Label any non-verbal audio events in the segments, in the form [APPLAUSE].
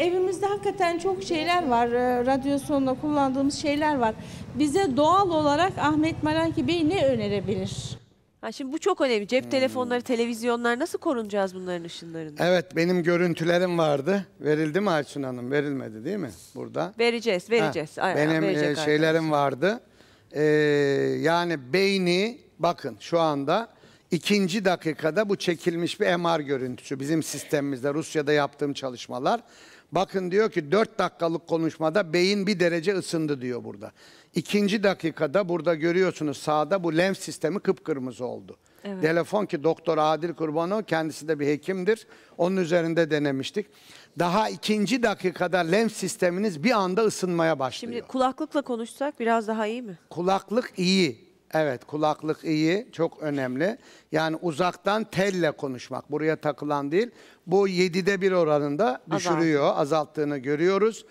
Evimizde hakikaten çok şeyler var. Ee, Radyasyonla kullandığımız şeyler var. Bize doğal olarak Ahmet Maraki Bey ne önerebilir? Ha şimdi bu çok önemli. Cep telefonları, televizyonlar nasıl korunacağız bunların ışınlarını? Evet benim görüntülerim vardı. Verildi mi Aysun Hanım? Verilmedi değil mi burada? Vereceğiz, vereceğiz. Ha, benim e, şeylerim vardı. Ee, yani beyni bakın şu anda İkinci dakikada bu çekilmiş bir MR görüntüsü bizim sistemimizde Rusya'da yaptığım çalışmalar. Bakın diyor ki 4 dakikalık konuşmada beyin bir derece ısındı diyor burada. İkinci dakikada burada görüyorsunuz sağda bu lenf sistemi kıpkırmızı oldu. Evet. Telefon ki Doktor Adil Kurbanov kendisi de bir hekimdir. Onun üzerinde denemiştik. Daha ikinci dakikada lenf sisteminiz bir anda ısınmaya başlıyor. Şimdi kulaklıkla konuşsak biraz daha iyi mi? Kulaklık iyi. Evet kulaklık iyi çok önemli. Yani uzaktan telle konuşmak buraya takılan değil. Bu 7'de bir oranında düşürüyor azalttığını görüyoruz.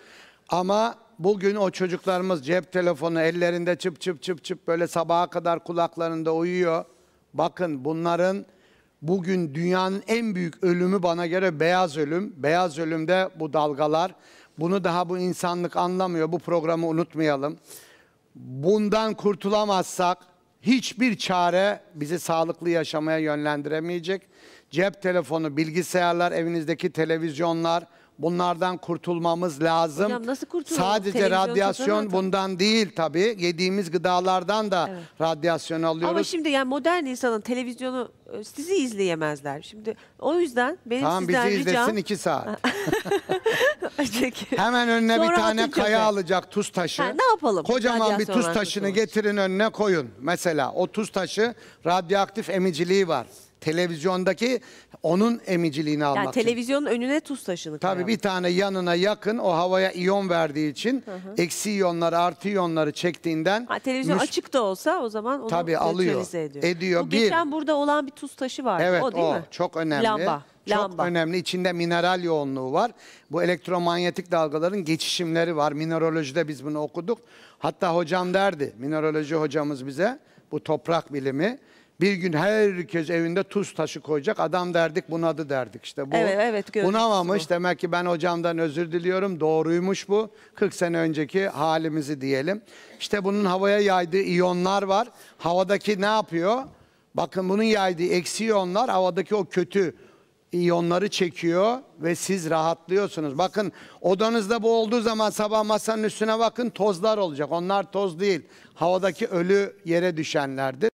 Ama bugün o çocuklarımız cep telefonu ellerinde çıp çıp çıp çıp böyle sabaha kadar kulaklarında uyuyor. Bakın bunların bugün dünyanın en büyük ölümü bana göre beyaz ölüm. Beyaz ölümde bu dalgalar. Bunu daha bu insanlık anlamıyor. Bu programı unutmayalım bundan kurtulamazsak hiçbir çare bizi sağlıklı yaşamaya yönlendiremeyecek. Cep telefonu, bilgisayarlar, evinizdeki televizyonlar, Bunlardan kurtulmamız lazım. Hocam nasıl kurtulalım? Sadece radyasyon bundan değil tabii. Yediğimiz gıdalardan da evet. radyasyon alıyoruz. Ama şimdi yani modern insanın televizyonu e, sizi izleyemezler. Şimdi o yüzden benim tamam, sizden ricam... Tamam bizi izlesin iki saat. [LAUGHS] Hemen önüne Sonra bir tane kaya be. alacak tuz taşı. Ha, ne yapalım? Kocaman bir tuz taşını olur. getirin önüne koyun. Mesela o tuz taşı radyoaktif emiciliği var televizyondaki onun emiciliğini almak yani için. televizyonun önüne tuz taşını Tabii bir tane yanına yakın o havaya iyon verdiği için hı hı. eksi iyonları artı iyonları çektiğinden. Ha, televizyon açık da olsa o zaman onu tabii alıyor. ediyor. ediyor. Bu bir, geçen burada olan bir tuz taşı var. Evet o, değil o mi? çok önemli. Lamba. Çok Lamba. önemli. İçinde mineral yoğunluğu var. Bu elektromanyetik dalgaların geçişimleri var. Mineralojide biz bunu okuduk. Hatta hocam derdi, mineraloji hocamız bize, bu toprak bilimi. Bir gün herkes evinde tuz taşı koyacak. Adam derdik adı derdik işte. Bu, evet, evet, gördüm. bunamamış. Bu. Demek ki ben hocamdan özür diliyorum. Doğruymuş bu. 40 sene önceki halimizi diyelim. İşte bunun havaya yaydığı iyonlar var. Havadaki ne yapıyor? Bakın bunun yaydığı eksi iyonlar havadaki o kötü iyonları çekiyor ve siz rahatlıyorsunuz. Bakın odanızda bu olduğu zaman sabah masanın üstüne bakın tozlar olacak. Onlar toz değil. Havadaki ölü yere düşenlerdir.